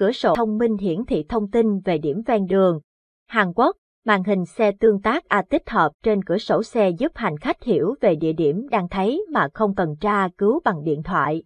cửa sổ thông minh hiển thị thông tin về điểm ven đường. Hàn Quốc, màn hình xe tương tác A tích hợp trên cửa sổ xe giúp hành khách hiểu về địa điểm đang thấy mà không cần tra cứu bằng điện thoại.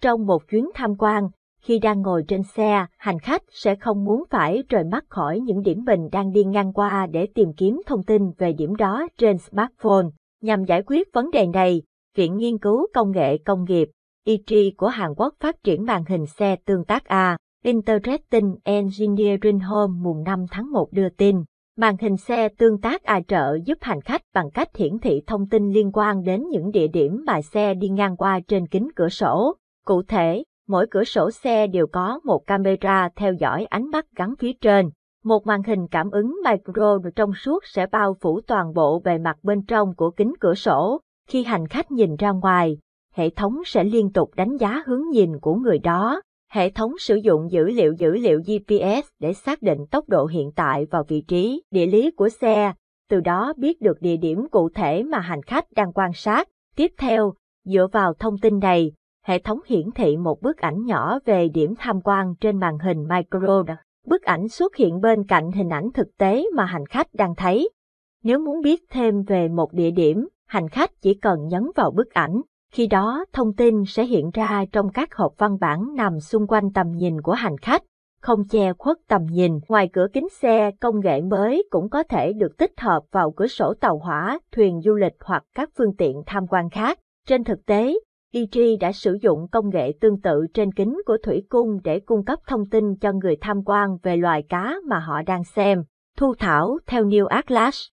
Trong một chuyến tham quan, khi đang ngồi trên xe, hành khách sẽ không muốn phải rời mắt khỏi những điểm mình đang đi ngang qua để tìm kiếm thông tin về điểm đó trên smartphone. Nhằm giải quyết vấn đề này, Viện Nghiên cứu Công nghệ Công nghiệp, ITRI của Hàn Quốc phát triển màn hình xe tương tác A. Interesting Engineering Home mùng 5 tháng 1 đưa tin, màn hình xe tương tác ai trợ giúp hành khách bằng cách hiển thị thông tin liên quan đến những địa điểm mà xe đi ngang qua trên kính cửa sổ. Cụ thể, mỗi cửa sổ xe đều có một camera theo dõi ánh mắt gắn phía trên. Một màn hình cảm ứng micro trong suốt sẽ bao phủ toàn bộ bề mặt bên trong của kính cửa sổ. Khi hành khách nhìn ra ngoài, hệ thống sẽ liên tục đánh giá hướng nhìn của người đó Hệ thống sử dụng dữ liệu dữ liệu GPS để xác định tốc độ hiện tại và vị trí, địa lý của xe, từ đó biết được địa điểm cụ thể mà hành khách đang quan sát. Tiếp theo, dựa vào thông tin này, hệ thống hiển thị một bức ảnh nhỏ về điểm tham quan trên màn hình micro. Bức ảnh xuất hiện bên cạnh hình ảnh thực tế mà hành khách đang thấy. Nếu muốn biết thêm về một địa điểm, hành khách chỉ cần nhấn vào bức ảnh khi đó, thông tin sẽ hiện ra trong các hộp văn bản nằm xung quanh tầm nhìn của hành khách, không che khuất tầm nhìn. Ngoài cửa kính xe, công nghệ mới cũng có thể được tích hợp vào cửa sổ tàu hỏa, thuyền du lịch hoặc các phương tiện tham quan khác. Trên thực tế, EG đã sử dụng công nghệ tương tự trên kính của thủy cung để cung cấp thông tin cho người tham quan về loài cá mà họ đang xem. Thu Thảo theo New Atlas